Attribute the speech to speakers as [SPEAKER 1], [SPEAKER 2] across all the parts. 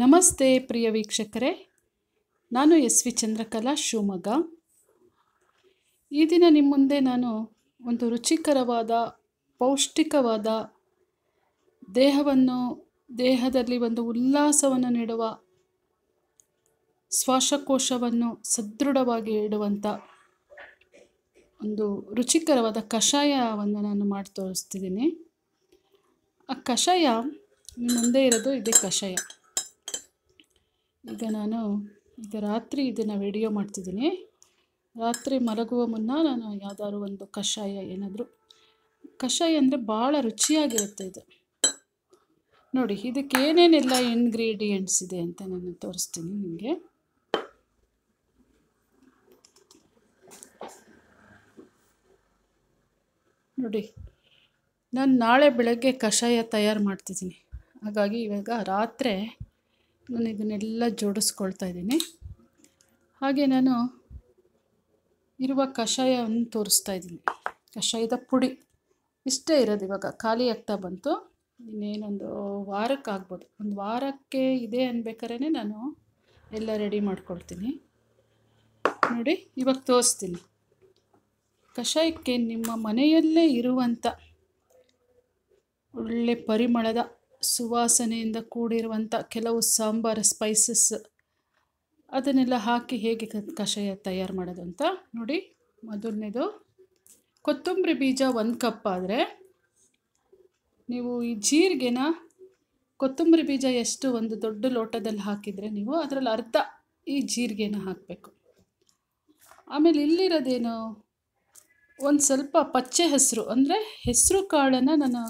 [SPEAKER 1] ನಮಸ್ತೆ ಪ್ರಿಯ ವೀಕ್ಷಕರೇ ನಾನು ಎಸ್ ವಿ ಚಂದ್ರಕಲಾ ಶಿವಮೊಗ್ಗ ಈ ದಿನ ನಿಮ್ಮ ಮುಂದೆ ನಾನು ಒಂದು ರುಚಿಕರವಾದ ಪೌಷ್ಟಿಕವಾದ ದೇಹವನ್ನು ದೇಹದಲ್ಲಿ ಒಂದು ಉಲ್ಲಾಸವನ್ನು ನೀಡುವ ಶ್ವಾಸಕೋಶವನ್ನು ಸದೃಢವಾಗಿ ಇಡುವಂಥ ಒಂದು ರುಚಿಕರವಾದ ಕಷಾಯವನ್ನು ನಾನು ಮಾಡಿ ತೋರಿಸ್ತಿದ್ದೀನಿ ಆ ಕಷಾಯ ಮುಂದೆ ಇರೋದು ಇದೇ ಕಷಾಯ ಈಗ ನಾನು ಈಗ ರಾತ್ರಿ ಇದನ್ನು ವಿಡಿಯೋ ಮಾಡ್ತಿದ್ದೀನಿ ರಾತ್ರಿ ಮಲಗುವ ಮುನ್ನ ನಾನು ಯಾವ್ದಾದ್ರು ಒಂದು ಕಷಾಯ ಏನಾದರೂ ಕಷಾಯ ಅಂದರೆ ಭಾಳ ರುಚಿಯಾಗಿರುತ್ತೆ ಇದು ನೋಡಿ ಇದಕ್ಕೆ ಏನೇನೆಲ್ಲ ಇಂಗ್ರೀಡಿಯೆಂಟ್ಸ್ ಇದೆ ಅಂತ ನಾನು ತೋರಿಸ್ತೀನಿ ನಿಮಗೆ ನೋಡಿ ನಾನು ನಾಳೆ ಬೆಳಗ್ಗೆ ಕಷಾಯ ತಯಾರು ಮಾಡ್ತಿದ್ದೀನಿ ಹಾಗಾಗಿ ಇವಾಗ ರಾತ್ರಿ ನಾನು ಇದನ್ನೆಲ್ಲ ಜೋಡಿಸ್ಕೊಳ್ತಾ ಇದ್ದೀನಿ ಹಾಗೆ ನಾನು ಇರುವ ಕಷಾಯವನ್ನು ತೋರಿಸ್ತಾ ಇದ್ದೀನಿ ಕಷಾಯದ ಪುಡಿ ಇಷ್ಟೇ ಇರೋದು ಇವಾಗ ಖಾಲಿ ಆಗ್ತಾ ಬಂತು ಇನ್ನೇನೊಂದು ವಾರಕ್ಕೆ ಆಗ್ಬೋದು ಒಂದು ವಾರಕ್ಕೆ ಇದೆ ಅನ್ಬೇಕಾರೇ ನಾನು ಎಲ್ಲ ರೆಡಿ ಮಾಡ್ಕೊಳ್ತೀನಿ ನೋಡಿ ಇವಾಗ ತೋರಿಸ್ತೀನಿ ಕಷಾಯಕ್ಕೆ ನಿಮ್ಮ ಮನೆಯಲ್ಲೇ ಇರುವಂಥ ಒಳ್ಳೆ ಪರಿಮಳದ ಸುವಾಸನೆಯಿಂದ ಕೂಡಿರುವಂಥ ಕೆಲವು ಸಾಂಬಾರ್ ಸ್ಪೈಸಸ್ ಅದನ್ನೆಲ್ಲ ಹಾಕಿ ಹೇಗೆ ಕಷಾಯ ತಯಾರು ಮಾಡೋದು ಅಂತ ನೋಡಿ ಮೊದಲನೇದು ಕೊತ್ತಂಬರಿ ಬೀಜ ಒಂದು ಕಪ್ ಆದರೆ ನೀವು ಈ ಜೀರಿಗೆನ ಕೊತ್ತಂಬರಿ ಬೀಜ ಎಷ್ಟು ಒಂದು ದೊಡ್ಡ ಲೋಟದಲ್ಲಿ ಹಾಕಿದರೆ ನೀವು ಅದರಲ್ಲಿ ಅರ್ಧ ಈ ಜೀರಿಗೆನ ಹಾಕಬೇಕು ಆಮೇಲೆ ಇಲ್ಲಿರೋದೇನು ಒಂದು ಸ್ವಲ್ಪ ಪಚ್ಚೆ ಹೆಸರು ಅಂದರೆ ಹೆಸರು ಕಾಳನ್ನು ನಾನು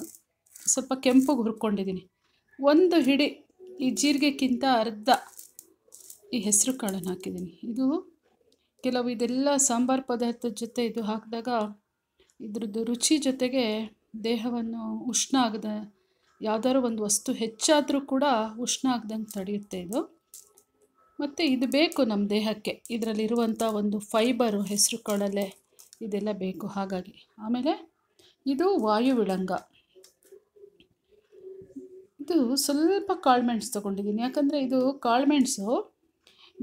[SPEAKER 1] ಸ್ವಲ್ಪ ಕೆಂಪಗೆ ಹುರ್ಕೊಂಡಿದ್ದೀನಿ ಒಂದು ಹಿಡಿ ಈ ಜೀರಿಗೆಕ್ಕಿಂತ ಅರ್ಧ ಈ ಹೆಸರು ಕಾಳನ್ನು ಹಾಕಿದ್ದೀನಿ ಇದು ಕೆಲವು ಇದೆಲ್ಲ ಸಾಂಬಾರು ಪದಾರ್ಥದ ಜೊತೆ ಇದು ಹಾಕಿದಾಗ ಇದ್ರದ್ದು ರುಚಿ ಜೊತೆಗೆ ದೇಹವನ್ನು ಉಷ್ಣ ಆಗದ ಯಾವ್ದಾದ್ರು ಒಂದು ವಸ್ತು ಹೆಚ್ಚಾದರೂ ಕೂಡ ಉಷ್ಣ ಆಗದಂಗೆ ತಡೆಯುತ್ತೆ ಇದು ಮತ್ತು ಇದು ಬೇಕು ನಮ್ಮ ದೇಹಕ್ಕೆ ಇದರಲ್ಲಿರುವಂಥ ಒಂದು ಫೈಬರು ಹೆಸರು ಕಾಳಲ್ಲೇ ಇದೆಲ್ಲ ಬೇಕು ಹಾಗಾಗಿ ಆಮೇಲೆ ಇದು ವಾಯುವಿಳಂಗ ಇದು ಸ್ವಲ್ಪ ಕಾಳುಮೆಣಸು ತೊಗೊಂಡಿದ್ದೀನಿ ಯಾಕಂದರೆ ಇದು ಕಾಳುಮೆಣಸು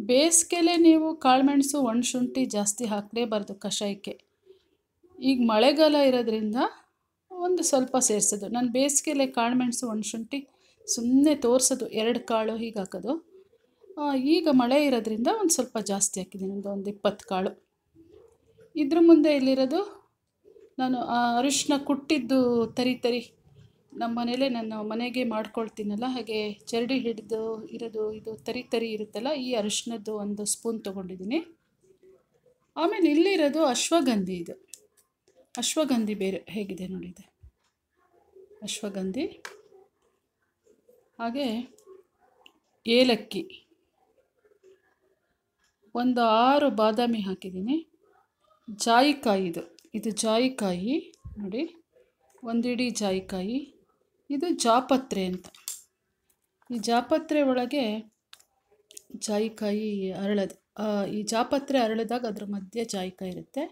[SPEAKER 1] ಬೇಸಿಗೆಲೆ ನೀವು ಕಾಳುಮೆಣಸು ಶುಂಠಿ ಜಾಸ್ತಿ ಹಾಕಲೇಬಾರ್ದು ಕಷಾಯಕ್ಕೆ ಈಗ ಮಳೆಗಾಲ ಇರೋದ್ರಿಂದ ಒಂದು ಸ್ವಲ್ಪ ಸೇರಿಸೋದು ನಾನು ಬೇಸಿಗೆಲೆ ಕಾಳುಮೆಣಸು ಶುಂಠಿ ಸುಮ್ಮನೆ ತೋರಿಸೋದು ಎರಡು ಕಾಳು ಹೀಗೆ ಹಾಕೋದು ಈಗ ಮಳೆ ಇರೋದ್ರಿಂದ ಒಂದು ಸ್ವಲ್ಪ ಜಾಸ್ತಿ ಹಾಕಿದ್ದೀನಿ ಒಂದು ಒಂದು ಇಪ್ಪತ್ತು ಕಾಳು ಇದ್ರ ಮುಂದೆ ಇಲ್ಲಿರೋದು ನಾನು ಅರಿಶಿನ ಕುಟ್ಟಿದ್ದು ತರಿ ತರಿ ನಮ್ಮ ಮನೇಲೇ ನಾನು ಮನೆಗೆ ಮಾಡ್ಕೊಳ್ತೀನಲ್ಲ ಹಾಗೆ ಚರಡಿ ಹಿಡಿದು ಇರೋದು ಇದು ತರಿ ತರಿ ಇರುತ್ತಲ್ಲ ಈ ಅರಿಶಿನದ್ದು ಒಂದು ಸ್ಪೂನ್ ತೊಗೊಂಡಿದ್ದೀನಿ ಆಮೇಲೆ ಇಲ್ಲಿರೋದು ಅಶ್ವಗಂಧಿ ಇದು ಅಶ್ವಗಂಧಿ ಬೇರೆ ಹೇಗಿದೆ ನೋಡಿದೆ ಅಶ್ವಗಂಧಿ ಹಾಗೆ ಏಲಕ್ಕಿ ಒಂದು ಆರು ಬಾದಾಮಿ ಹಾಕಿದ್ದೀನಿ ಜಾಯಿಕಾಯಿ ಇದು ಇದು ಜಾಯಿಕಾಯಿ ನೋಡಿ ಒಂದಿಡಿ ಜಾಯಿಕಾಯಿ ಇದು ಜಾಪತ್ರೆ ಅಂತ ಈ ಜಾಪತ್ರೆ ಒಳಗೆ ಜಾಯಿಕಾಯಿ ಅರಳದು ಈ ಜಾಪತ್ರೆ ಅರಳಿದಾಗ ಅದ್ರ ಮಧ್ಯೆ ಜಾಯಿಕಾಯಿ ಇರುತ್ತೆ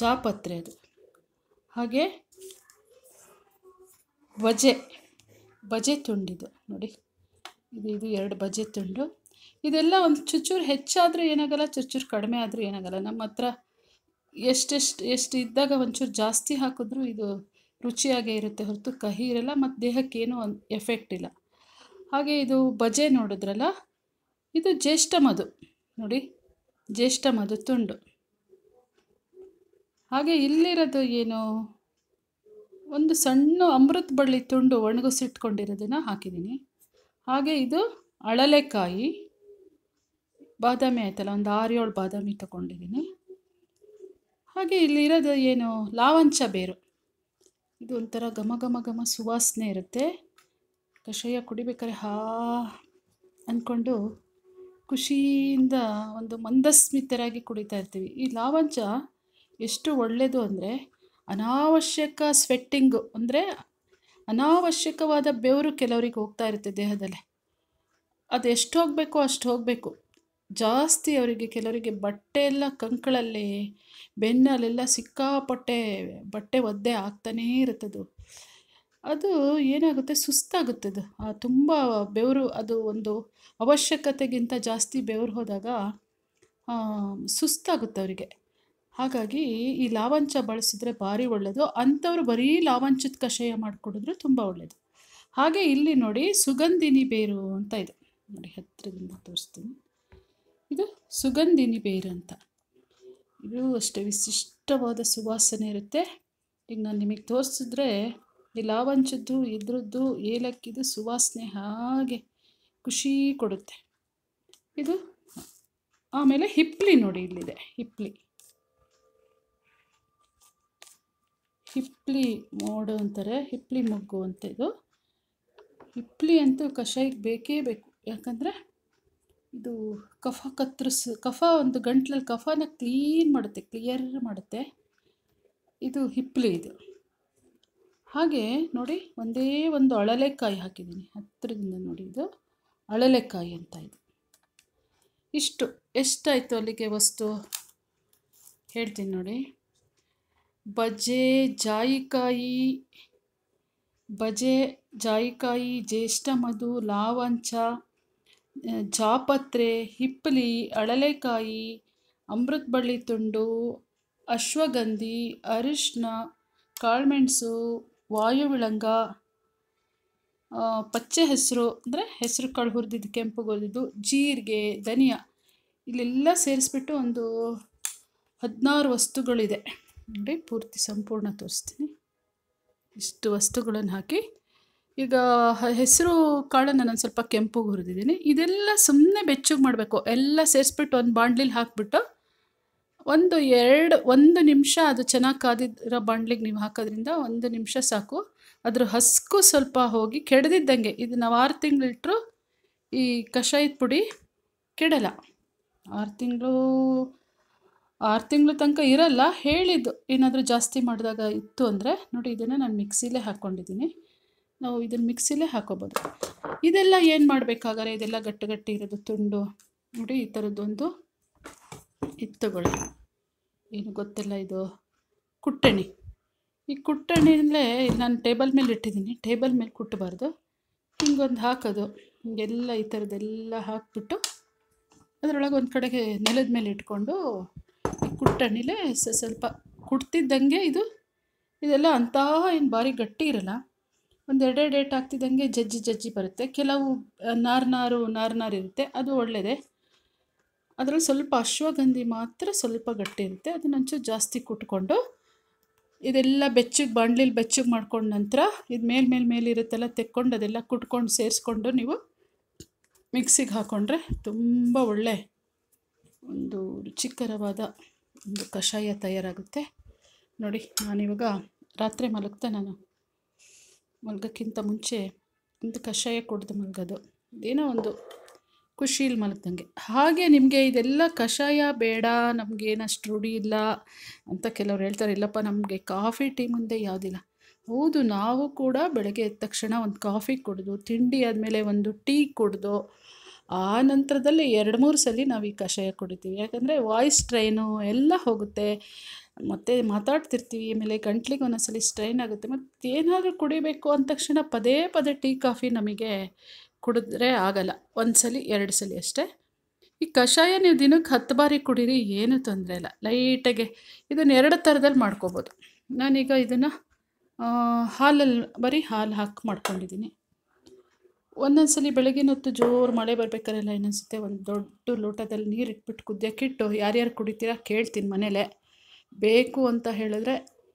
[SPEAKER 1] ಜಾಪತ್ರೆ ಅದು ಹಾಗೆ ಬಜೆ ಬಜೆ ತುಂಡಿದು ನೋಡಿ ಇದು ಇದು ಎರಡು ಬಜೆ ತುಂಡು ಇದೆಲ್ಲ ಒಂದು ಚುಚ್ಚೂರು ಹೆಚ್ಚಾದರೂ ಏನಾಗಲ್ಲ ಚುಚ್ಚೂರು ಕಡಿಮೆ ಆದರೂ ಏನಾಗಲ್ಲ ನಮ್ಮ ಹತ್ರ ಎಷ್ಟೆಷ್ಟು ಎಷ್ಟು ಇದ್ದಾಗ ಒಂಚೂರು ಜಾಸ್ತಿ ಹಾಕಿದ್ರೂ ಇದು ರುಚಿಯಾಗೇ ಇರುತ್ತೆ ಹೊರತು ಕಹಿ ಇರಲ್ಲ ಮತ್ತು ದೇಹಕ್ಕೇನೂ ಒಂದು ಎಫೆಕ್ಟ್ ಇಲ್ಲ ಹಾಗೆ ಇದು ಬಜೆ ನೋಡಿದ್ರಲ್ಲ ಇದು ಜ್ಯೇಷ್ಠ ಮಧು ನೋಡಿ ಜ್ಯೇಷ್ಠ ಮಧು ತುಂಡು ಹಾಗೆ ಇಲ್ಲಿರೋದು ಏನು ಒಂದು ಸಣ್ಣ ಅಮೃತ ಬಳ್ಳಿ ತುಂಡು ಒಣಗಿಸಿಟ್ಕೊಂಡಿರೋದನ್ನು ಹಾಕಿದ್ದೀನಿ ಹಾಗೆ ಇದು ಅಳಲೆಕಾಯಿ ಬಾದಾಮಿ ಆಯ್ತಲ್ಲ ಒಂದು ಆರು ಏಳು ಬಾದಾಮಿ ತೊಗೊಂಡಿದ್ದೀನಿ ಹಾಗೆ ಇಲ್ಲಿರೋದು ಏನು ಲಾವಂಚ ಬೇರು ಇದು ಒಂಥರ ಘಮ ಘಮ ಘಮ ಸುವಾಸನೆ ಇರುತ್ತೆ ಕಷಾಯ ಕುಡಿಬೇಕಾದ್ರೆ ಹಾ ಅಂದ್ಕೊಂಡು ಖುಷಿಯಿಂದ ಒಂದು ಮಂದಸ್ಮಿತರಾಗಿ ಕುಡಿತಾ ಇರ್ತೀವಿ ಈ ಲಾವಂಚ ಎಷ್ಟು ಒಳ್ಳೆಯದು ಅಂದರೆ ಅನಾವಶ್ಯಕ ಸ್ವೆಟ್ಟಿಂಗು ಅಂದರೆ ಅನಾವಶ್ಯಕವಾದ ಬೆವರು ಕೆಲವರಿಗೆ ಹೋಗ್ತಾ ಇರುತ್ತೆ ದೇಹದಲ್ಲಿ ಅದು ಎಷ್ಟು ಹೋಗಬೇಕು ಅಷ್ಟು ಹೋಗಬೇಕು ಜಾಸ್ತಿ ಅವರಿಗೆ ಕೆಲವರಿಗೆ ಬಟ್ಟೆ ಎಲ್ಲ ಕಂಕಳಲ್ಲಿ ಬೆನ್ನಲ್ಲೆಲ್ಲ ಸಿಕ್ಕಾಪಟ್ಟೆ ಬಟ್ಟೆ ಒದ್ದೆ ಆಗ್ತಾನೇ ಇರುತ್ತದು ಅದು ಏನಾಗುತ್ತೆ ಸುಸ್ತಾಗುತ್ತದು ತುಂಬ ಬೆವರು ಅದು ಒಂದು ಅವಶ್ಯಕತೆಗಿಂತ ಜಾಸ್ತಿ ಬೆವರು ಹೋದಾಗ ಸುಸ್ತಾಗುತ್ತೆ ಅವರಿಗೆ ಹಾಗಾಗಿ ಈ ಲಾವಂಚ ಬಳಸಿದ್ರೆ ಭಾರಿ ಒಳ್ಳೆಯದು ಅಂಥವ್ರು ಬರೀ ಲಾವಂಚದ ಕಷಾಯ ಮಾಡಿಕೊಡಿದ್ರು ತುಂಬ ಒಳ್ಳೆಯದು ಹಾಗೆ ಇಲ್ಲಿ ನೋಡಿ ಸುಗಂಧಿನಿ ಬೇರು ಅಂತ ಇದೆ ನೋಡಿ ಹತ್ತಿರದಿಂದ ತೋರಿಸ್ತೀನಿ ಇದು ಸುಗಂಧಿನಿ ಬೇರು ಅಂತ ಇದು ಅಷ್ಟೇ ವಿಶಿಷ್ಟವಾದ ಸುವಾಸನೆ ಇರುತ್ತೆ ಈಗ ನಾನು ನಿಮಗೆ ತೋರಿಸಿದ್ರೆ ಈ ಲಾವಂಚದ್ದು ಇದ್ರದ್ದು ಏಲಕ್ಕಿದು ಸುವಾಸನೆ ಹಾಗೆ ಖುಷಿ ಕೊಡುತ್ತೆ ಇದು ಆಮೇಲೆ ಹಿಪ್ಲಿ ನೋಡಿ ಇಲ್ಲಿದೆ ಹಿಪ್ಲಿ ಹಿಪ್ಲಿ ಮೋಡು ಅಂತಾರೆ ಹಿಪ್ಲಿ ಮೊಗ್ಗು ಅಂತ ಇದು ಹಿಪ್ಲಿ ಅಂತೂ ಕಷಾಯಕ್ಕೆ ಬೇಕೇ ಬೇಕು ಯಾಕಂದರೆ ಇದು ಕಫ ಕತ್ತರಿಸ್ ಕಫ ಒಂದು ಗಂಟ್ಲಲ್ಲಿ ಕಫನ ಕ್ಲೀನ್ ಮಾಡುತ್ತೆ ಕ್ಲಿಯರ್ ಮಾಡುತ್ತೆ ಇದು ಹಿಪ್ಪಲಿ ಇದು ಹಾಗೆ ನೋಡಿ ಒಂದೇ ಒಂದು ಅಳಲೆಕಾಯಿ ಹಾಕಿದ್ದೀನಿ ಹತ್ತಿರದಿಂದ ನೋಡಿ ಇದು ಅಳಲೆಕಾಯಿ ಅಂತ ಇದು ಇಷ್ಟು ಎಷ್ಟಾಯಿತು ಅಲ್ಲಿಗೆ ವಸ್ತು ಹೇಳ್ತೀನಿ ನೋಡಿ ಬಜೆ ಜಾಯಿಕಾಯಿ ಬಜೆ ಜಾಯಿಕಾಯಿ ಜ್ಯೇಷ್ಠ ಮಧು ಲಾವಂಚ ಜಾಪತ್ರೆ ಹಿಪ್ಪಲಿ ಅಳಲೆಕಾಯಿ ಅಮೃತ ಬಳ್ಳಿ ತುಂಡು ಅಶ್ವಗಂಧಿ ಅರಿಶಿನ ಕಾಳುಮೆಣಸು ವಾಯುವಿಳಂಗ ಪಚ್ಚೆ ಹೆಸರು ಅಂದರೆ ಹೆಸರು ಕಾಳು ಹುರಿದಿದ್ದು ಕೆಂಪು ಜೀರಿಗೆ ಧನಿಯಾ ಇಲ್ಲೆಲ್ಲ ಸೇರಿಸ್ಬಿಟ್ಟು ಒಂದು ಹದಿನಾರು ವಸ್ತುಗಳಿದೆ ನೋಡಿ ಪೂರ್ತಿ ಸಂಪೂರ್ಣ ತೋರಿಸ್ತೀನಿ ಇಷ್ಟು ವಸ್ತುಗಳನ್ನು ಹಾಕಿ ಈಗ ಹೆಸರು ಕಾಳನ್ನು ನಾನು ಸ್ವಲ್ಪ ಕೆಂಪು ಹುರಿದಿದ್ದೀನಿ ಇದೆಲ್ಲ ಸುಮ್ಮನೆ ಬೆಚ್ಚಗೆ ಮಾಡಬೇಕು ಎಲ್ಲ ಸೇರಿಸ್ಬಿಟ್ಟು ಒಂದು ಬಾಂಡ್ಲಿಲಿ ಹಾಕಿಬಿಟ್ಟು ಒಂದು ಎರಡು ಒಂದು ನಿಮಿಷ ಅದು ಚೆನ್ನಾಗಿ ಕಾದಿದ್ದಿರೋ ಬಾಂಡ್ಲಿಗೆ ನೀವು ಹಾಕೋದ್ರಿಂದ ಒಂದು ನಿಮಿಷ ಸಾಕು ಅದ್ರ ಹಸ್ಕು ಸ್ವಲ್ಪ ಹೋಗಿ ಕೆಡದಿದ್ದಂಗೆ ಇದು ನಾವು ಆರು ತಿಂಗಳಿಟ್ಟರು ಈ ಕಷಾಯದ ಪುಡಿ ಕೆಡಲ್ಲ ಆರು ತಿಂಗಳು ಆರು ತಿಂಗಳು ತನಕ ಇರಲ್ಲ ಹೇಳಿದ್ದು ಏನಾದರೂ ಜಾಸ್ತಿ ಮಾಡಿದಾಗ ಇತ್ತು ಅಂದರೆ ನೋಡಿ ಇದನ್ನು ನಾನು ಮಿಕ್ಸಿಲೇ ಹಾಕ್ಕೊಂಡಿದ್ದೀನಿ ನಾವು ಇದನ್ನು ಮಿಕ್ಸಿಲೇ ಹಾಕೋಬೋದು ಇದೆಲ್ಲ ಏನು ಮಾಡಬೇಕಾಗಾರೆ ಇದೆಲ್ಲ ಗಟ್ಟಿ ಗಟ್ಟಿ ಇರೋದು ತುಂಡು ನೋಡಿ ಈ ಥರದ್ದೊಂದು ಇತ್ತುಗಳು ಏನು ಗೊತ್ತಿಲ್ಲ ಇದು ಕುಟ್ಟಣಿ ಈ ಕುಟ್ಟಣಿಯಲ್ಲೇ ನಾನು ಟೇಬಲ್ ಮೇಲೆ ಇಟ್ಟಿದ್ದೀನಿ ಟೇಬಲ್ ಮೇಲೆ ಕುಟ್ಟಬಾರ್ದು ಹಿಂಗೊಂದು ಹಾಕೋದು ಹಿಂಗೆಲ್ಲ ಈ ಥರದ್ದೆಲ್ಲ ಹಾಕ್ಬಿಟ್ಟು ಅದರೊಳಗೆ ಒಂದು ಕಡೆಗೆ ನೆಲದ ಮೇಲೆ ಇಟ್ಕೊಂಡು ಈ ಕುಟ್ಟಣಿಲೇ ಸ್ವಲ್ಪ ಕುಡ್ತಿದ್ದಂಗೆ ಇದು ಇದೆಲ್ಲ ಅಂತಹ ಏನು ಭಾರಿ ಗಟ್ಟಿ ಇರಲ್ಲ ಒಂದು ಡೇಟ್ ಡೇಟ್ ಆಗ್ತಿದ್ದಂಗೆ ಜಜ್ಜಿ ಜಜ್ಜಿ ಬರುತ್ತೆ ಕೆಲವು ನಾರ್ನಾರು ನಾರು ಇರುತ್ತೆ ಅದು ಒಳ್ಳೆಯದೇ ಅದರಲ್ಲಿ ಸ್ವಲ್ಪ ಅಶ್ವಗಂಧಿ ಮಾತ್ರ ಸ್ವಲ್ಪ ಗಟ್ಟಿ ಇರುತ್ತೆ ಅದನ್ನೊಂಚೂರು ಜಾಸ್ತಿ ಕುಟ್ಕೊಂಡು ಇದೆಲ್ಲ ಬೆಚ್ಚಗೆ ಬಾಣಲಿಲಿ ಬೆಚ್ಚಗೆ ಮಾಡ್ಕೊಂಡ ನಂತರ ಇದು ಮೇಲ್ ಮೇಲ್ ಮೇಲೆ ಇರುತ್ತೆಲ್ಲ ತೆಕ್ಕೊಂಡು ಅದೆಲ್ಲ ಕುಟ್ಕೊಂಡು ಸೇರಿಸ್ಕೊಂಡು ನೀವು ಮಿಕ್ಸಿಗೆ ಹಾಕ್ಕೊಂಡ್ರೆ ತುಂಬ ಒಳ್ಳೆ ಒಂದು ರುಚಿಕರವಾದ ಒಂದು ಕಷಾಯ ತಯಾರಾಗುತ್ತೆ ನೋಡಿ ನಾನಿವಾಗ ರಾತ್ರಿ ಮಲಗ್ತಾ ನಾನು ಮಲ್ಗೋಕ್ಕಿಂತ ಮುಂಚೆ ಒಂದು ಕಷಾಯ ಕೊಡ್ದು ಮಲ್ಗೋದು ಏನೋ ಒಂದು ಖುಷೀಲಿ ಮಲಗ್ದಂಗೆ ಹಾಗೆ ನಿಮಗೆ ಇದೆಲ್ಲ ಕಷಾಯ ಬೇಡ ನಮಗೇನಷ್ಟು ರೂಢಿ ಇಲ್ಲ ಅಂತ ಕೆಲವ್ರು ಹೇಳ್ತಾರೆ ಇಲ್ಲಪ್ಪ ನಮಗೆ ಕಾಫಿ ಟೀ ಮುಂದೆ ಯಾವುದಿಲ್ಲ ಹೌದು ನಾವು ಕೂಡ ಬೆಳಗ್ಗೆ ಎದ್ದ ತಕ್ಷಣ ಒಂದು ಕಾಫಿ ಕುಡಿದು ತಿಂಡಿ ಆದಮೇಲೆ ಒಂದು ಟೀ ಕುಡಿದು ಆ ನಂತರದಲ್ಲಿ ಎರಡು ಮೂರು ಸಲ ನಾವು ಈ ಕಷಾಯ ಕುಡಿತೀವಿ ಯಾಕಂದರೆ ವಾಯ್ಸ್ ಸ್ಟ್ರೈನು ಎಲ್ಲ ಹೋಗುತ್ತೆ ಮತ್ತು ಮಾತಾಡ್ತಿರ್ತೀವಿ ಆಮೇಲೆ ಗಂಟ್ಲಿಗೆ ಒಂದೊಂದ್ಸಲಿ ಸ್ಟ್ರೈನ್ ಆಗುತ್ತೆ ಮತ್ತು ಏನಾದರೂ ಕುಡಿಬೇಕು ಅಂದ ತಕ್ಷಣ ಪದೇ ಪದೇ ಟೀ ಕಾಫಿ ನಮಗೆ ಕುಡಿದ್ರೆ ಆಗಲ್ಲ ಒಂದು ಸಲ ಎರಡು ಸಲ ಅಷ್ಟೇ ಈ ಕಷಾಯ ನೀವು ದಿನಕ್ಕೆ ಹತ್ತು ಬಾರಿ ಕುಡೀರಿ ಏನು ತೊಂದರೆ ಇಲ್ಲ ಲೈಟಾಗೆ ಇದನ್ನು ಎರಡು ಥರದಲ್ಲಿ ಮಾಡ್ಕೋಬೋದು ನಾನೀಗ ಇದನ್ನು ಹಾಲಲ್ಲಿ ಬರೀ ಹಾಲು ಹಾಕಿ ಮಾಡ್ಕೊಂಡಿದ್ದೀನಿ ಒಂದೊಂದು ಸಲ ಬೆಳಗಿನ ಹೊತ್ತು ಜೋರು ಮಳೆ ಬರಬೇಕಾರೆಲ್ಲ ಏನನ್ಸುತ್ತೆ ಒಂದು ದೊಡ್ಡ ಲೋಟದಲ್ಲಿ ನೀರು ಇಟ್ಬಿಟ್ಟು ಯಾರು ಯಾರ್ಯಾರು ಕುಡಿತೀರಾ ಕೇಳ್ತೀನಿ ಮನೇಲೆ ಬೇಕು ಅಂತ ಹೇಳಿದ್ರೆ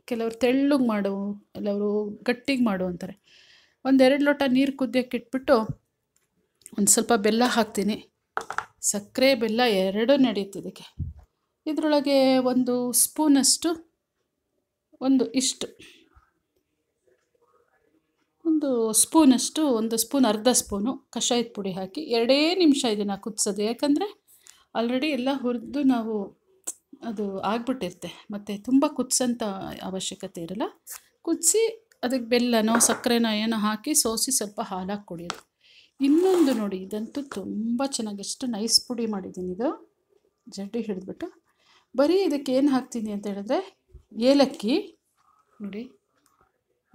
[SPEAKER 1] ಕೆಲವರು ತೆಳ್ಳಗೆ ಮಾಡು ಕೆಲವರು ಗಟ್ಟಿಗೆ ಮಾಡು ಅಂತಾರೆ ಒಂದೆರಡು ಲೋಟ ನೀರು ಕುದ್ಯಕ್ಕಿಟ್ಬಿಟ್ಟು ಇಟ್ಬಿಟ್ಟು ಒಂದು ಸ್ವಲ್ಪ ಬೆಲ್ಲ ಹಾಕ್ತೀನಿ ಸಕ್ಕರೆ ಬೆಲ್ಲ ಎರಡೂ ನಡೆಯುತ್ತೆ ಇದಕ್ಕೆ ಇದರೊಳಗೆ ಒಂದು ಸ್ಪೂನಷ್ಟು ಒಂದು ಇಷ್ಟು ಒಂದು ಸ್ಪೂನಷ್ಟು ಒಂದು ಸ್ಪೂನ್ ಅರ್ಧ ಸ್ಪೂನು ಕಷಾಯದ ಪುಡಿ ಹಾಕಿ ಎರಡೇ ನಿಮಿಷ ಇದನ್ನು ಕುದಿಸೋದು ಯಾಕಂದರೆ ಆಲ್ರೆಡಿ ಎಲ್ಲ ಹುರಿದು ನಾವು ಅದು ಆಗ್ಬಿಟ್ಟಿರುತ್ತೆ ಮತ್ತು ತುಂಬ ಕುದಿಸೋಂಥ ಅವಶ್ಯಕತೆ ಇರಲ್ಲ ಕುದಿಸಿ ಅದಕ್ಕೆ ಬೆಲ್ಲನೋ ಸಕ್ಕರೆನೋ ಏನೋ ಹಾಕಿ ಸೋಸಿ ಸ್ವಲ್ಪ ಹಾಲಾಗಿ ಕುಡಿಯೋದು ಇನ್ನೊಂದು ನೋಡಿ ಇದಂತೂ ತುಂಬ ಚೆನ್ನಾಗಿ ಎಷ್ಟು ನೈಸ್ ಪುಡಿ ಮಾಡಿದ್ದೀನಿ ಇದು ಜಡ್ಡಿ ಹಿಡಿದ್ಬಿಟ್ಟು ಬರೀ ಇದಕ್ಕೆ ಏನು ಹಾಕ್ತೀನಿ ಅಂತ ಹೇಳಿದ್ರೆ ಏಲಕ್ಕಿ ನೋಡಿ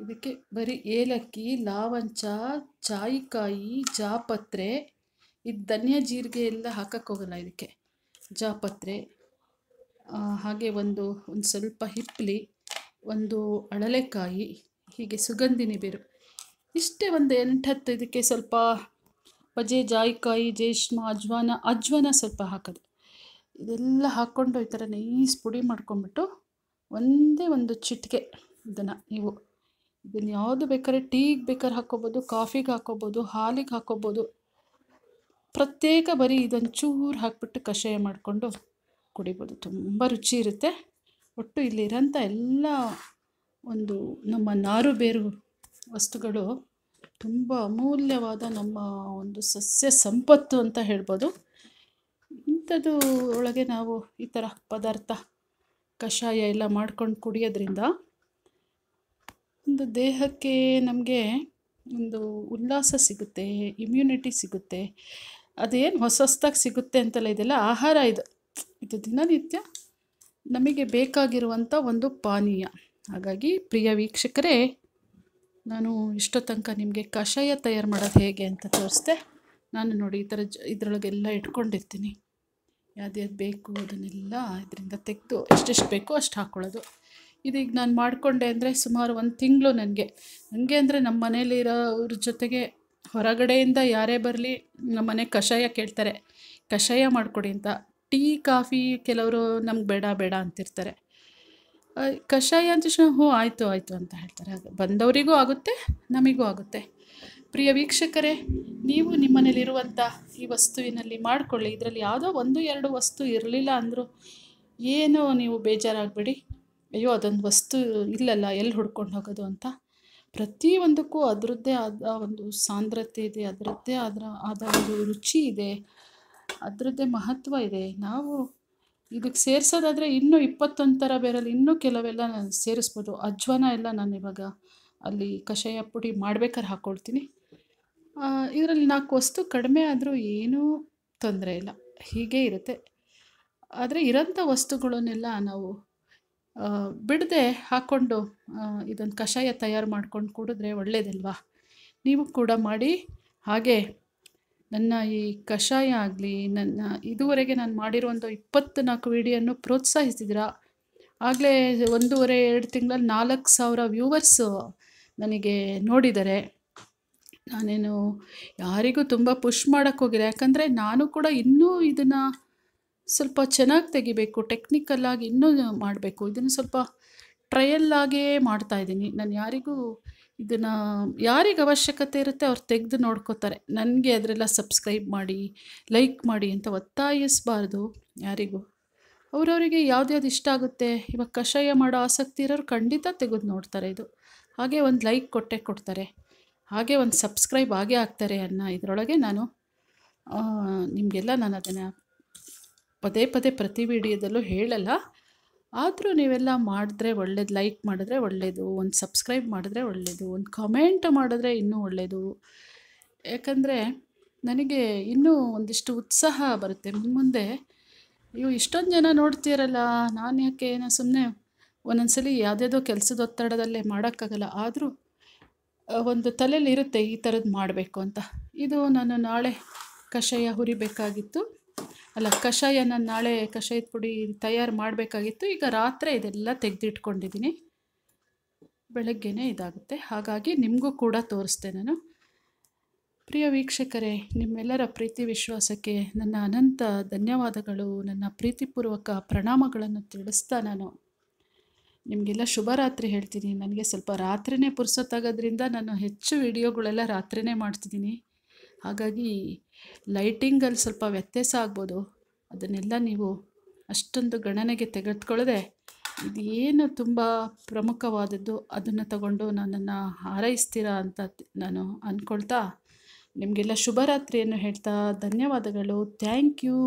[SPEAKER 1] ಇದಕ್ಕೆ ಬರೀ ಏಲಕ್ಕಿ ಲಾವಂಚ ಜಾಯಿಕಾಯಿ ಜಾಪತ್ರೆ ಇದು ಧನ್ಯ ಜೀರಿಗೆ ಎಲ್ಲ ಹೋಗಲ್ಲ ಇದಕ್ಕೆ ಜಾಪತ್ರೆ ಹಾಗೆ ಒಂದು ಒಂದು ಸ್ವಲ್ಪ ಹಿಪ್ಪಲಿ ಒಂದು ಅಳಲೆಕಾಯಿ ಹೀಗೆ ಸುಗಂಧಿನಿ ಬೇರು ಇಷ್ಟೇ ಒಂದು ಎಂಟತ್ತು ಇದಕ್ಕೆ ಸ್ವಲ್ಪ ಬಜೆ ಜಾಯಿಕಾಯಿ ಜೇಷ್ಮ ಅಜ್ವಾನ ಅಜ್ವಾನ ಸ್ವಲ್ಪ ಹಾಕೋದು ಇದೆಲ್ಲ ಹಾಕ್ಕೊಂಡು ಈ ಥರ ನೈಸ್ ಪುಡಿ ಮಾಡ್ಕೊಂಬಿಟ್ಟು ಒಂದೇ ಒಂದು ಚಿಟಿಕೆ ಇದನ್ನು ನೀವು ಇದನ್ನು ಯಾವುದು ಬೇಕಾದ್ರೆ ಟೀಗೆ ಬೇಕಾದ್ರೆ ಹಾಕೋಬೋದು ಕಾಫಿಗೆ ಹಾಕೋಬೋದು ಹಾಲಿಗೆ ಹಾಕೋಬೋದು ಪ್ರತ್ಯೇಕ ಬರೀ ಇದೊಂದು ಚೂರು ಹಾಕ್ಬಿಟ್ಟು ಕಷಾಯ ಮಾಡಿಕೊಂಡು ಕುಡಿಬೋದು ತುಂಬ ರುಚಿ ಇರುತ್ತೆ ಒಟ್ಟು ಇಲ್ಲಿರೋಂಥ ಎಲ್ಲ ಒಂದು ನಮ್ಮ ನಾರು ಬೇರು ವಸ್ತುಗಳು ತುಂಬ ಅಮೂಲ್ಯವಾದ ನಮ್ಮ ಒಂದು ಸಸ್ಯ ಸಂಪತ್ತು ಅಂತ ಹೇಳ್ಬೋದು ಇಂಥದ್ದು ಒಳಗೆ ನಾವು ಈ ಥರ ಪದಾರ್ಥ ಕಷಾಯ ಎಲ್ಲ ಮಾಡ್ಕೊಂಡು ಕುಡಿಯೋದ್ರಿಂದ ಒಂದು ದೇಹಕ್ಕೆ ನಮಗೆ ಒಂದು ಉಲ್ಲಾಸ ಸಿಗುತ್ತೆ ಇಮ್ಯುನಿಟಿ ಸಿಗುತ್ತೆ ಅದೇನು ಹೊಸ ಹೊಸದಾಗಿ ಸಿಗುತ್ತೆ ಅಂತೆಲ್ಲ ಇದೆಲ್ಲ ಆಹಾರ ಇದು ಇದು ದಿನನಿತ್ಯ ನಮಗೆ ಬೇಕಾಗಿರುವಂಥ ಒಂದು ಪಾನೀಯ ಹಾಗಾಗಿ ಪ್ರಿಯ ವೀಕ್ಷಕರೇ ನಾನು ಇಷ್ಟ ತನಕ ನಿಮಗೆ ಕಷಾಯ ತಯಾರು ಮಾಡೋದು ಹೇಗೆ ಅಂತ ತೋರಿಸ್ದೆ ನಾನು ನೋಡಿ ಈ ಥರ ಜ ಇದರೊಳಗೆಲ್ಲ ಇಟ್ಕೊಂಡಿರ್ತೀನಿ ಯಾವ್ದು ಬೇಕು ಅದನ್ನೆಲ್ಲ ಇದರಿಂದ ತೆಗೆದು ಎಷ್ಟೆಷ್ಟು ಬೇಕೋ ಅಷ್ಟು ಹಾಕ್ಕೊಳ್ಳೋದು ಇದೀಗ ನಾನು ಮಾಡಿಕೊಂಡೆ ಅಂದರೆ ಸುಮಾರು ಒಂದು ತಿಂಗಳು ನನಗೆ ನನಗೆ ಅಂದರೆ ನಮ್ಮ ಮನೇಲಿರೋವ್ರ ಜೊತೆಗೆ ಹೊರಗಡೆಯಿಂದ ಯಾರೇ ಬರಲಿ ನಮ್ಮ ಮನೆ ಕಷಾಯ ಕೇಳ್ತಾರೆ ಕಷಾಯ ಮಾಡಿಕೊಡಿ ಅಂತ ಟೀ ಕಾಫಿ ಕೆಲವರು ನಮ್ಗೆ ಬೇಡ ಬೇಡ ಅಂತಿರ್ತಾರೆ ಕಷಾಯ ಅಂತ ಹ್ಞೂ ಆಯಿತು ಆಯಿತು ಅಂತ ಹೇಳ್ತಾರೆ ಬಂದವರಿಗೂ ಆಗುತ್ತೆ ನಮಗೂ ಆಗುತ್ತೆ ಪ್ರಿಯ ವೀಕ್ಷಕರೇ ನೀವು ನಿಮ್ಮನೇಲಿರುವಂಥ ಈ ವಸ್ತುವಿನಲ್ಲಿ ಮಾಡಿಕೊಳ್ಳಿ ಇದರಲ್ಲಿ ಯಾವುದೋ ಒಂದು ಎರಡು ವಸ್ತು ಇರಲಿಲ್ಲ ಅಂದರೂ ಏನೋ ನೀವು ಬೇಜಾರಾಗಬೇಡಿ ಅಯ್ಯೋ ಅದೊಂದು ವಸ್ತು ಇಲ್ಲಲ್ಲ ಎಲ್ಲಿ ಹುಡ್ಕೊಂಡು ಹೋಗೋದು ಅಂತ ಪ್ರತಿಯೊಂದಕ್ಕೂ ಅದರದ್ದೇ ಆದ ಒಂದು ಸಾಂದ್ರತೆ ಇದೆ ಅದರದ್ದೇ ಆದ ಆದ ಒಂದು ರುಚಿ ಇದೆ ಅದರದ್ದೇ ಮಹತ್ವ ಇದೆ ನಾವು ಇದಕ್ಕೆ ಸೇರಿಸೋದಾದರೆ ಇನ್ನೂ ಇಪ್ಪತ್ತೊಂದು ಥರ ಬೇರಲ್ಲಿ ಇನ್ನೂ ಕೆಲವೆಲ್ಲ ನಾನು ಸೇರಿಸ್ಬೋದು ಅಜ್ವಾನ ಎಲ್ಲ ನಾನು ಇವಾಗ ಅಲ್ಲಿ ಕಷಾಯ ಪುಡಿ ಮಾಡ್ಬೇಕಾದ್ರೆ ಹಾಕ್ಕೊಳ್ತೀನಿ ಇದರಲ್ಲಿ ನಾಲ್ಕು ವಸ್ತು ಕಡಿಮೆ ಆದರೂ ಏನೂ ತೊಂದರೆ ಇಲ್ಲ ಹೀಗೇ ಇರುತ್ತೆ ಆದರೆ ಇರೋಂಥ ವಸ್ತುಗಳನ್ನೆಲ್ಲ ನಾವು ಬಿಡದೆ ಹಾಕ್ಕೊಂಡು ಇದೊಂದು ಕಷಾಯ ತಯಾರು ಮಾಡ್ಕೊಂಡು ಕುಡಿದ್ರೆ ಒಳ್ಳೆಯದಲ್ವಾ ನೀವು ಕೂಡ ಮಾಡಿ ಹಾಗೆ ನನ್ನ ಈ ಕಷಾಯ ಆಗಲಿ ನನ್ನ ಇದುವರೆಗೆ ನಾನು ಮಾಡಿರುವಂಥ ಇಪ್ಪತ್ತು ನಾಲ್ಕು ವಿಡಿಯೋನ ಪ್ರೋತ್ಸಾಹಿಸಿದಿರಾ ಆಗಲೇ ಒಂದೂವರೆ ಎರಡು ತಿಂಗಳಲ್ಲಿ ನಾಲ್ಕು ಸಾವಿರ ವ್ಯೂವರ್ಸು ನನಗೆ ನೋಡಿದ್ದಾರೆ ನಾನೇನು ಯಾರಿಗೂ ತುಂಬ ಪುಷ್ ಮಾಡೋಕ್ಕೋಗಿಲ್ಲ ಯಾಕಂದರೆ ನಾನು ಕೂಡ ಇನ್ನೂ ಇದನ್ನು ಸ್ವಲ್ಪ ಚೆನ್ನಾಗಿ ತೆಗಿಬೇಕು ಟೆಕ್ನಿಕಲ್ಲಾಗಿ ಇನ್ನೂ ಮಾಡಬೇಕು ಇದನ್ನು ಸ್ವಲ್ಪ ಟ್ರಯಲ್ಲಾಗೇ ಇದ್ದೀನಿ ನಾನು ಯಾರಿಗೂ ಇದನ್ನು ಯಾರಿಗೆ ಅವಶ್ಯಕತೆ ಇರುತ್ತೆ ಅವ್ರು ತೆಗೆದು ನೋಡ್ಕೋತಾರೆ ನನಗೆ ಅದರೆಲ್ಲ ಸಬ್ಸ್ಕ್ರೈಬ್ ಮಾಡಿ ಲೈಕ್ ಮಾಡಿ ಅಂತ ಒತ್ತಾಯಿಸಬಾರ್ದು ಯಾರಿಗೂ ಅವರವರಿಗೆ ಯಾವ್ದ್ಯಾವ್ದು ಇಷ್ಟ ಆಗುತ್ತೆ ಇವಾಗ ಕಷಾಯ ಮಾಡೋ ಆಸಕ್ತಿ ಇರೋರು ಖಂಡಿತ ತೆಗೆದು ನೋಡ್ತಾರೆ ಇದು ಹಾಗೆ ಒಂದು ಲೈಕ್ ಕೊಟ್ಟೆ ಕೊಡ್ತಾರೆ ಹಾಗೆ ಒಂದು ಸಬ್ಸ್ಕ್ರೈಬ್ ಆಗೇ ಆಗ್ತಾರೆ ಅನ್ನೋ ಇದರೊಳಗೆ ನಾನು ನಿಮಗೆಲ್ಲ ನಾನು ಅದನ್ನು ಪದೇ ಪದೇ ಪ್ರತಿ ವಿಡಿಯೋದಲ್ಲೂ ಹೇಳಲ್ಲ ಆದರೂ ನೀವೆಲ್ಲ ಮಾಡಿದ್ರೆ ಒಳ್ಳೇದು ಲೈಕ್ ಮಾಡಿದ್ರೆ ಒಳ್ಳೆಯದು ಒಂದು ಸಬ್ಸ್ಕ್ರೈಬ್ ಮಾಡಿದ್ರೆ ಒಳ್ಳೆಯದು ಒಂದು ಕಮೆಂಟ್ ಮಾಡಿದ್ರೆ ಇನ್ನೂ ಒಳ್ಳೆಯದು ಯಾಕಂದರೆ ನನಗೆ ಇನ್ನೂ ಒಂದಿಷ್ಟು ಉತ್ಸಾಹ ಬರುತ್ತೆ ಮುಂದೆ ಇವು ಇಷ್ಟೊಂದು ಜನ ನೋಡ್ತೀರಲ್ಲ ನಾನು ಯಾಕೆ ಏನೋ ಸುಮ್ಮನೆ ಒಂದೊಂದ್ಸಲಿ ಯಾವುದ್ಯಾವುದೋ ಕೆಲಸದ ಒತ್ತಡದಲ್ಲೇ ಮಾಡೋಕ್ಕಾಗಲ್ಲ ಆದರೂ ಒಂದು ತಲೆಯಲ್ಲಿರುತ್ತೆ ಇರುತ್ತೆ ಈ ಥರದ್ದು ಮಾಡಬೇಕು ಅಂತ ಇದು ನಾನು ನಾಳೆ ಕಷಾಯ ಹುರಿಬೇಕಾಗಿತ್ತು ಅಲ್ಲ ನಾನು ನಾಳೆ ಕಷಾಯದ ಪುಡಿ ತಯಾರು ಮಾಡಬೇಕಾಗಿತ್ತು ಈಗ ರಾತ್ರಿ ಇದೆಲ್ಲ ತೆಗೆದಿಟ್ಕೊಂಡಿದ್ದೀನಿ ಬೆಳಗ್ಗೆನೇ ಇದಾಗುತ್ತೆ ಹಾಗಾಗಿ ನಿಮಗೂ ಕೂಡ ತೋರಿಸ್ದೆ ನಾನು ಪ್ರಿಯ ವೀಕ್ಷಕರೇ ನಿಮ್ಮೆಲ್ಲರ ಪ್ರೀತಿ ವಿಶ್ವಾಸಕ್ಕೆ ನನ್ನ ಅನಂತ ಧನ್ಯವಾದಗಳು ನನ್ನ ಪ್ರೀತಿಪೂರ್ವಕ ಪ್ರಣಾಮಗಳನ್ನು ತಿಳಿಸ್ತಾ ನಾನು ನಿಮಗೆಲ್ಲ ಶುಭರಾತ್ರಿ ಹೇಳ್ತೀನಿ ನನಗೆ ಸ್ವಲ್ಪ ರಾತ್ರಿನೇ ಪುರ್ಸೊತ್ತಾಗೋದ್ರಿಂದ ನಾನು ಹೆಚ್ಚು ವಿಡಿಯೋಗಳೆಲ್ಲ ರಾತ್ರಿನೇ ಮಾಡ್ತಿದ್ದೀನಿ ಹಾಗಾಗಿ ಲೈಟಿಂಗಲ್ಲಿ ಸ್ವಲ್ಪ ವ್ಯತ್ಯಾಸ ಆಗ್ಬೋದು ಅದನ್ನೆಲ್ಲ ನೀವು ಅಷ್ಟೊಂದು ಗಣನೆಗೆ ತೆಗೆದುಕೊಳ್ಳದೆ ಇದೇನು ತುಂಬ ಪ್ರಮುಖವಾದದ್ದು ಅದನ್ನು ತಗೊಂಡು ನನ್ನನ್ನು ಹಾರೈಸ್ತೀರಾ ಅಂತ ನಾನು ಅಂದ್ಕೊಳ್ತಾ ನಿಮಗೆಲ್ಲ ಶುಭರಾತ್ರಿಯನ್ನು ಹೇಳ್ತಾ ಧನ್ಯವಾದಗಳು ಥ್ಯಾಂಕ್ ಯು